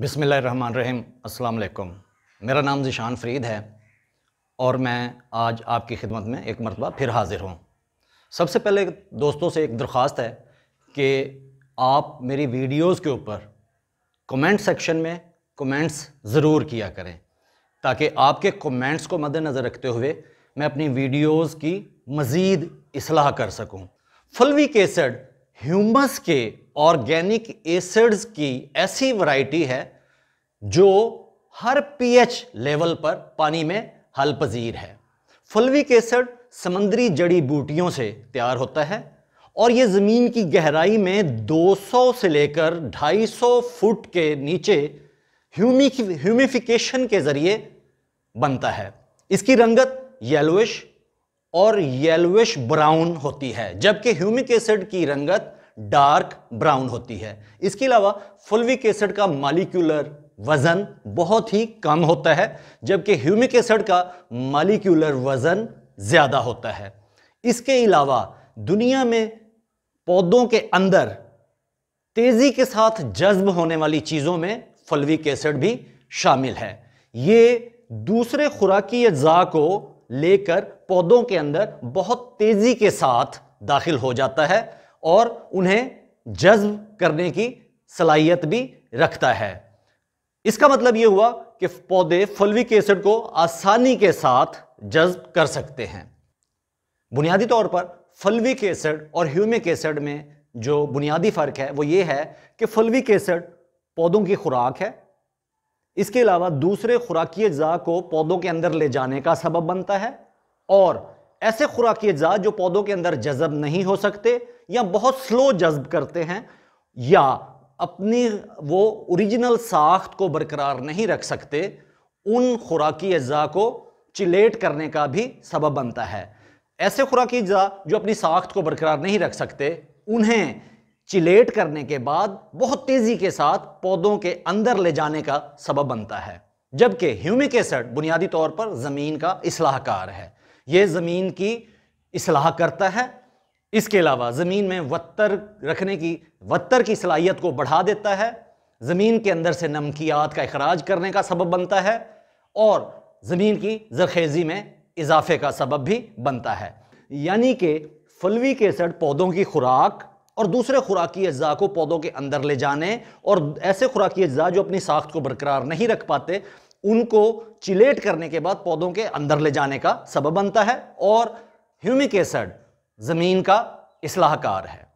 बिसमीम अल्लाम मेरा नाम ज़िशान फरीद है और मैं आज आपकी खिदमत में एक मरतबा फिर हाज़िर हूँ सबसे पहले दोस्तों से एक दरख्वास्त है कि आप मेरी वीडियोस के ऊपर कमेंट सेक्शन में कमेंट्स ज़रूर किया करें ताकि आपके कमेंट्स को मद्दनज़र रखते हुए मैं अपनी वीडियोस की मज़ीद असलाह कर सकूँ फलवी केसड ह्यूमस के ऑर्गेनिक एसिड्स की ऐसी वैरायटी है जो हर पीएच लेवल पर पानी में हल पजीर है फुलविक एसिड समंदरी जड़ी बूटियों से तैयार होता है और ये ज़मीन की गहराई में 200 से लेकर 250 फुट के नीचे ह्यूमिफिकेशन के ज़रिए बनता है इसकी रंगत येलोइश और येलोइश ब्राउन होती है जबकि ह्यूमिक एसिड की रंगत डार्क ब्राउन होती है इसके अलावा फुलविक एसिड का मालिक्यूलर वजन बहुत ही कम होता है जबकि ह्यूमिक एसिड का मालिक्यूलर वजन ज्यादा होता है इसके अलावा दुनिया में पौधों के अंदर तेजी के साथ जज्ब होने वाली चीज़ों में फलविक एसिड भी शामिल है ये दूसरे खुराकी अज्जा को लेकर पौधों के अंदर बहुत तेजी के साथ दाखिल हो जाता है और उन्हें जज्ब करने की सलाहियत भी रखता है इसका मतलब यह हुआ कि पौधे फलविक एसिड को आसानी के साथ जज्ब कर सकते हैं बुनियादी तौर पर फलविक एसिड और ह्यूमिक एसिड में जो बुनियादी फ़र्क है वो ये है कि फलविक एसिड पौधों की खुराक है इसके अलावा दूसरे खुराकी अज्जा को पौधों के अंदर ले जाने का सबब बनता है और ऐसे खुराकी अज्जा जो पौधों के अंदर जज्ब नहीं हो सकते या बहुत स्लो जज्ब करते हैं या अपनी वो ओरिजिनल साख्त को बरकरार नहीं रख सकते उन खुराकी अज्जा को चिलेट करने का भी सबब बनता है ऐसे खुराकी अज्जा जो अपनी साख्त को बरकरार नहीं रख सकते उन्हें चिलेट करने के बाद बहुत तेज़ी के साथ पौधों के अंदर ले जाने का सबब बनता है जबकि ह्यूमिक एसिड बुनियादी तौर पर ज़मीन का इसलाहकार है ये ज़मीन की असलाह करता है इसके अलावा ज़मीन में वत्तर रखने की वत्तर की सलाहियत को बढ़ा देता है ज़मीन के अंदर से नमकियात का अखराज करने का सबब बनता है और ज़मीन की जरखेज़ी में इजाफे का सबब भी बनता है यानी कि फलवी केसड पौधों की खुराक और दूसरे खुराकी अज्जा को पौधों के अंदर ले जाने और ऐसे खुराकी अज्जा जो अपनी साख्त को बरकरार नहीं रख पाते उनको चिलेट करने के बाद पौधों के अंदर ले जाने का सबब बनता है और ह्यूमिक एसड ज़मीन का इसलाहकार है